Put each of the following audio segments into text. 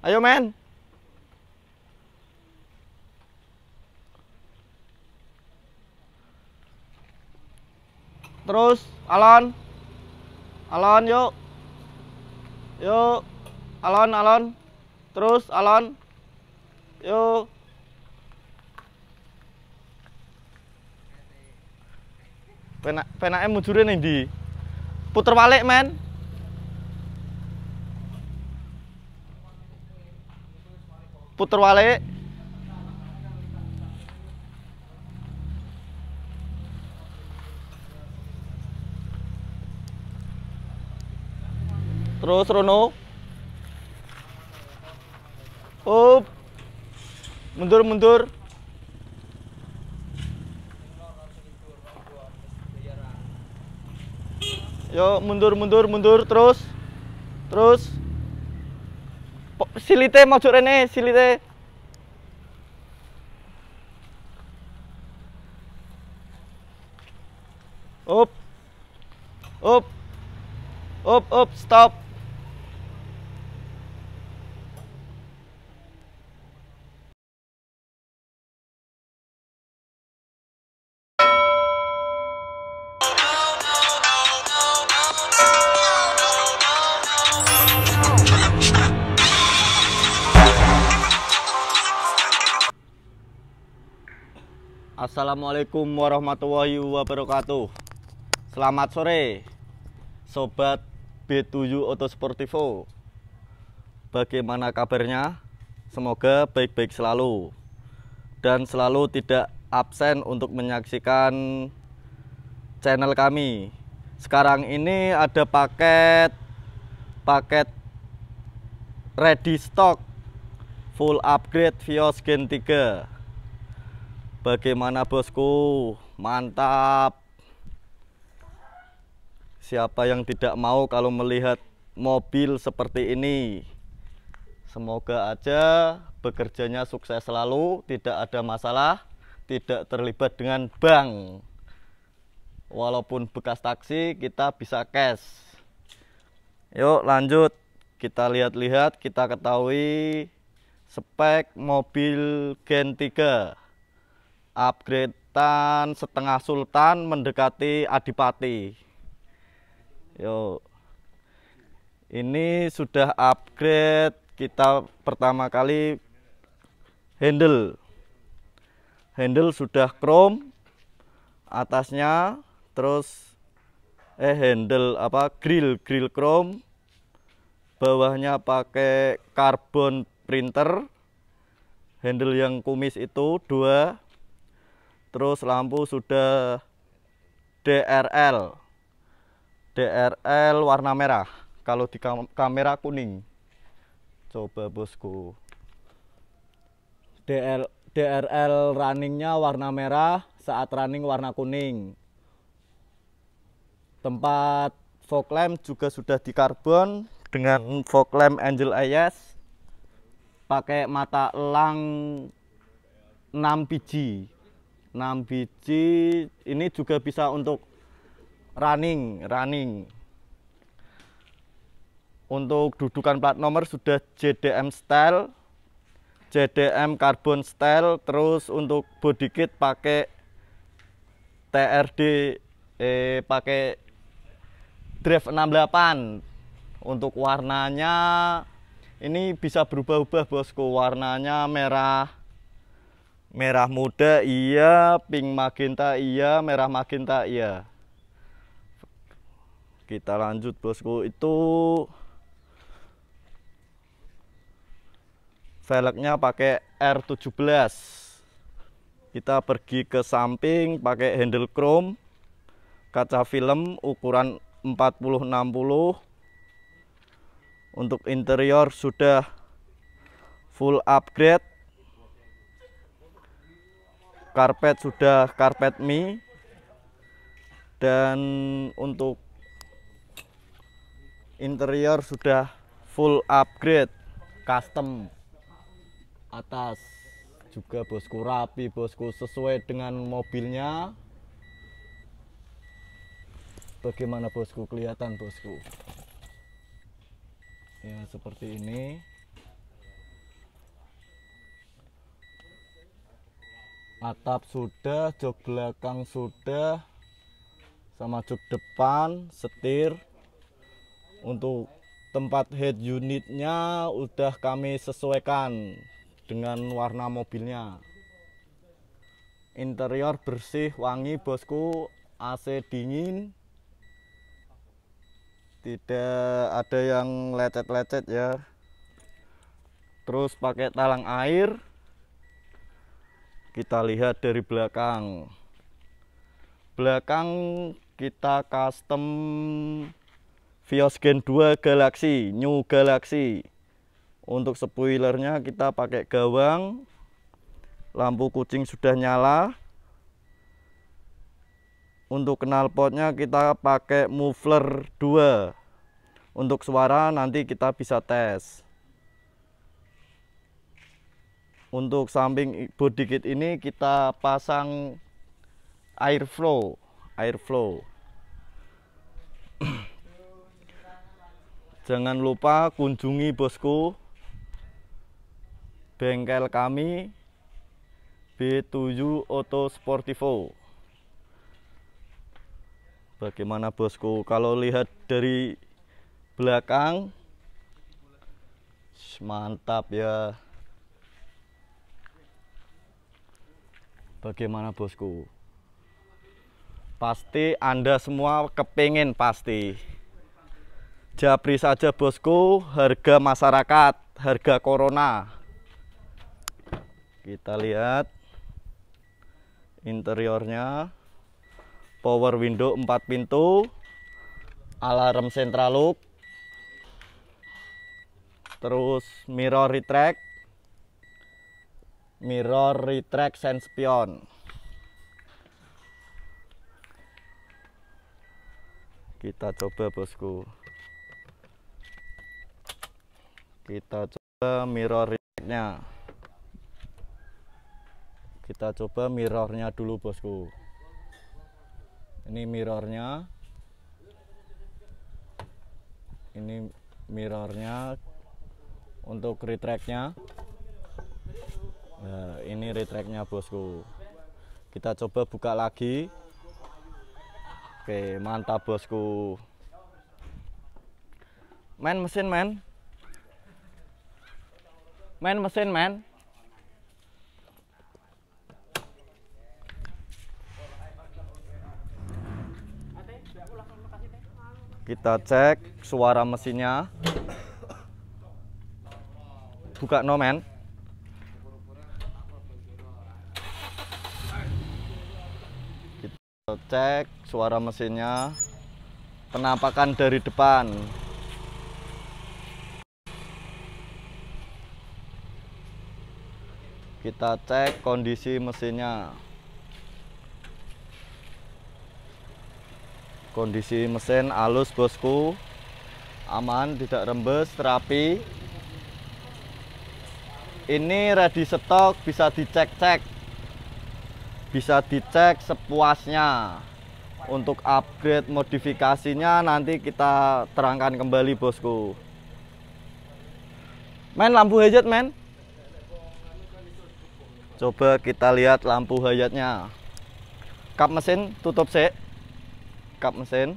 Ayo men. Terus Alon. Alon yuk. Yuk. Alon Alon. Terus Alon. Yuk. Penak penake M ning di Puter balik men. puter wale terus Rono up mundur mundur yo mundur mundur mundur terus terus silite maksud rene silite op op op op stop Assalamualaikum warahmatullahi wabarakatuh Selamat sore Sobat B7 Otosportivo Bagaimana kabarnya? Semoga baik-baik selalu Dan selalu tidak absen untuk menyaksikan channel kami Sekarang ini ada paket Paket ready stock Full upgrade Vios Gen 3 Bagaimana bosku? Mantap. Siapa yang tidak mau kalau melihat mobil seperti ini? Semoga aja bekerjanya sukses selalu, tidak ada masalah, tidak terlibat dengan bank. Walaupun bekas taksi, kita bisa cash. Yuk, lanjut. Kita lihat-lihat, kita ketahui spek mobil Gen 3. Upgradean setengah Sultan mendekati Adipati. Yo, ini sudah upgrade kita pertama kali handle. Handle sudah chrome atasnya, terus eh handle apa grill grill chrome, bawahnya pakai karbon printer. Handle yang kumis itu dua terus lampu sudah DRL DRL warna merah kalau di kam kamera kuning coba bosku DL DRL runningnya warna merah saat running warna kuning tempat fog lamp juga sudah di karbon dengan fog lamp Angel IS pakai mata elang 6 biji 6 biji ini juga bisa untuk running running untuk dudukan plat nomor sudah JDM style JDM carbon style terus untuk body kit pakai TRD eh pakai drive 68 untuk warnanya ini bisa berubah-ubah bosku warnanya merah merah muda iya pink magenta iya merah magenta iya kita lanjut bosku itu velgnya pakai R17 kita pergi ke samping pakai handle chrome kaca film ukuran 40-60. untuk interior sudah full upgrade karpet sudah karpet mie dan untuk interior sudah full upgrade custom atas juga bosku rapi bosku sesuai dengan mobilnya bagaimana bosku kelihatan bosku ya seperti ini atap sudah jok belakang sudah sama jok depan setir untuk tempat head unitnya udah kami sesuaikan dengan warna mobilnya interior bersih wangi bosku AC dingin tidak ada yang lecet-lecet ya terus pakai talang air kita lihat dari belakang belakang kita custom Vios Gen 2 Galaxy New Galaxy untuk spoilernya kita pakai gawang lampu kucing sudah nyala untuk knalpotnya kita pakai muffler 2 untuk suara nanti kita bisa tes untuk samping body kit ini kita pasang air flow, air flow. Jangan lupa kunjungi bosku bengkel kami B7 Auto Sportivo. Bagaimana bosku kalau lihat dari belakang mantap ya Bagaimana bosku? Pasti Anda semua kepingin pasti. Japri saja bosku, harga masyarakat, harga corona. Kita lihat interiornya. Power window 4 pintu, alarm central look, terus mirror retract, mirror retract senspion. spion kita coba bosku kita coba mirror retractnya kita coba mirrornya dulu bosku ini mirrornya ini mirrornya untuk retractnya. Nah, ini retracknya bosku. Kita coba buka lagi. Oke, mantap bosku. Main mesin, men. Main mesin, men. Kita cek suara mesinnya. Buka nomen. cek suara mesinnya penampakan dari depan kita cek kondisi mesinnya kondisi mesin halus bosku aman tidak rembes terapi ini ready stok bisa dicek-cek bisa dicek sepuasnya untuk upgrade modifikasinya nanti kita terangkan kembali bosku. Main lampu hajat men. Coba kita lihat lampu hayatnya. Kap mesin tutup c. Kap mesin.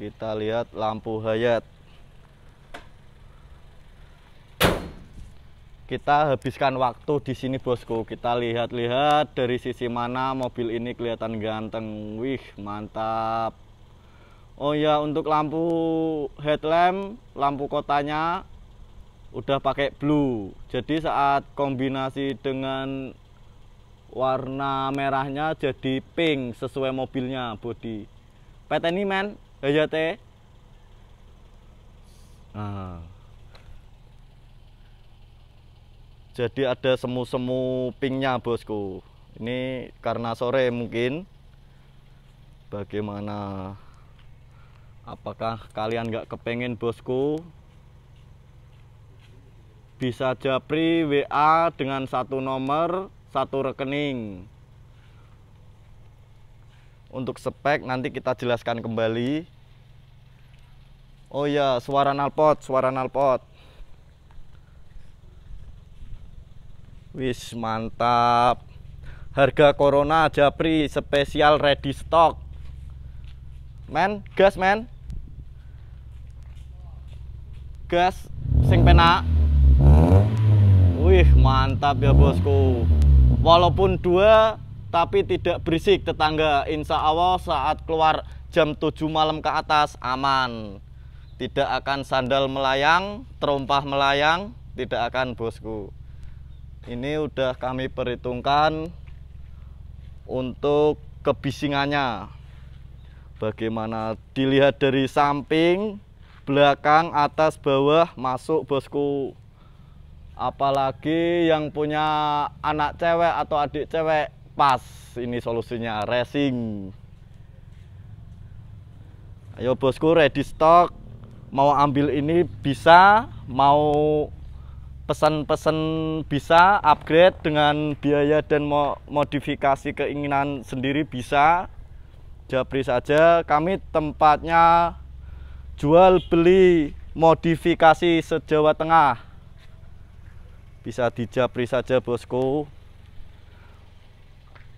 Kita lihat lampu hayat. kita habiskan waktu di sini bosku kita lihat-lihat dari sisi mana mobil ini kelihatan ganteng wih mantap oh ya untuk lampu headlamp lampu kotanya udah pakai blue jadi saat kombinasi dengan warna merahnya jadi pink sesuai mobilnya body PT ini men Hayate nah jadi ada semu-semu pinknya bosku ini karena sore mungkin bagaimana apakah kalian nggak kepengen bosku bisa japri WA dengan satu nomor satu rekening untuk spek nanti kita jelaskan kembali oh ya suara nalpot suara nalpot Wis mantap. Harga Corona Japri spesial ready stock. Men, gas men. Gas sing penak. Wih, mantap ya bosku. Walaupun dua tapi tidak berisik tetangga. Insya Allah saat keluar jam 7 malam ke atas aman. Tidak akan sandal melayang, terompah melayang, tidak akan bosku. Ini udah kami perhitungkan untuk kebisingannya. Bagaimana dilihat dari samping, belakang, atas, bawah, masuk bosku. Apalagi yang punya anak cewek atau adik cewek, pas ini solusinya racing. Ayo bosku ready stock, mau ambil ini bisa, mau pesan-pesan bisa upgrade dengan biaya dan mo modifikasi keinginan sendiri bisa Jabri saja kami tempatnya jual beli modifikasi sejawa tengah bisa dijabri saja bosku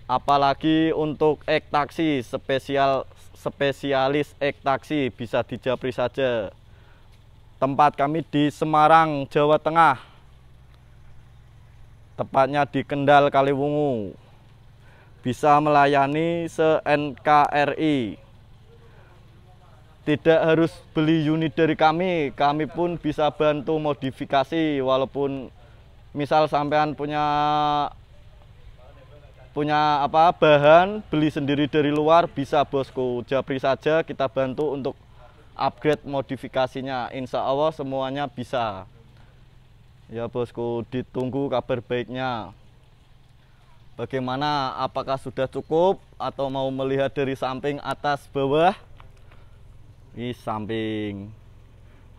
apalagi untuk ek taksi spesial spesialis ek taksi bisa dijabri saja tempat kami di Semarang Jawa Tengah tepatnya di Kendal Kaliwungu bisa melayani se-NKRI tidak harus beli unit dari kami kami pun bisa bantu modifikasi walaupun misal sampean punya punya apa bahan beli sendiri dari luar bisa bosku japri saja kita bantu untuk upgrade modifikasinya insya Allah semuanya bisa Ya bosku, ditunggu kabar baiknya. Bagaimana? Apakah sudah cukup atau mau melihat dari samping atas bawah? Di samping.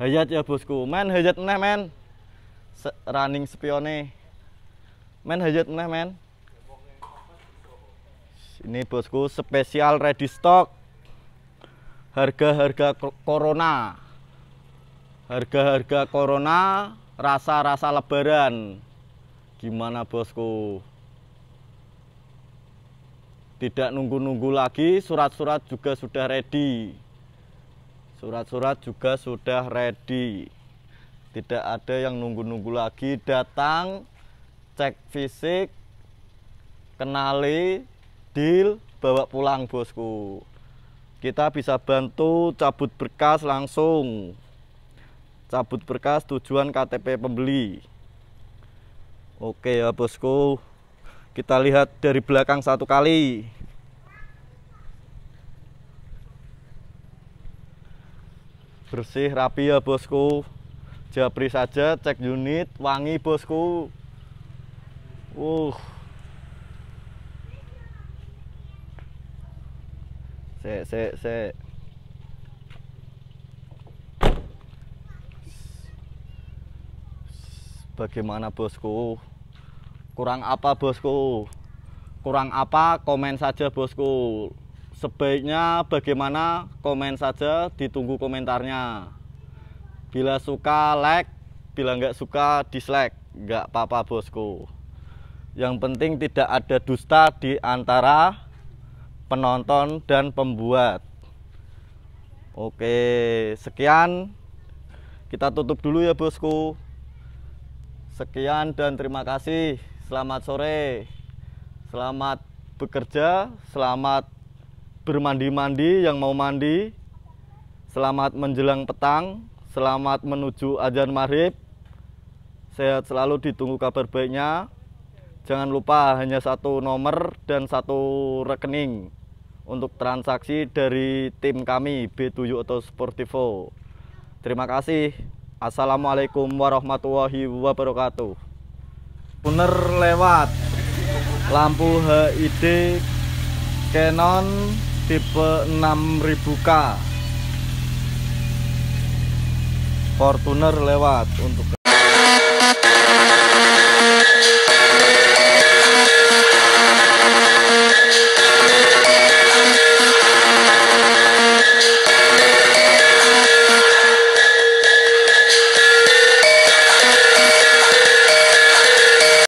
Hayat ya bosku, men hayat meneh men. Se running spione. Men hayat meneh men. Ini bosku spesial ready stock. Harga-harga corona. Harga-harga corona rasa-rasa lebaran. Gimana bosku? Tidak nunggu-nunggu lagi, surat-surat juga sudah ready. Surat-surat juga sudah ready. Tidak ada yang nunggu-nunggu lagi datang cek fisik, kenali, deal, bawa pulang bosku. Kita bisa bantu cabut berkas langsung cabut berkas tujuan KTP pembeli oke ya bosku kita lihat dari belakang satu kali bersih rapi ya bosku jabri saja cek unit wangi bosku uh sek sek sek bagaimana bosku kurang apa bosku kurang apa komen saja bosku sebaiknya bagaimana komen saja ditunggu komentarnya bila suka like bila nggak suka dislike nggak apa-apa bosku yang penting tidak ada dusta di antara penonton dan pembuat oke sekian kita tutup dulu ya bosku Sekian dan terima kasih. Selamat sore. Selamat bekerja, selamat bermandi-mandi yang mau mandi. Selamat menjelang petang, selamat menuju ajan maghrib. Sehat selalu ditunggu kabar baiknya. Jangan lupa hanya satu nomor dan satu rekening untuk transaksi dari tim kami B7 atau Sportivo. Terima kasih. Assalamualaikum warahmatullahi wabarakatuh. Puner lewat lampu HID Canon tipe 6000K. Fortuner lewat untuk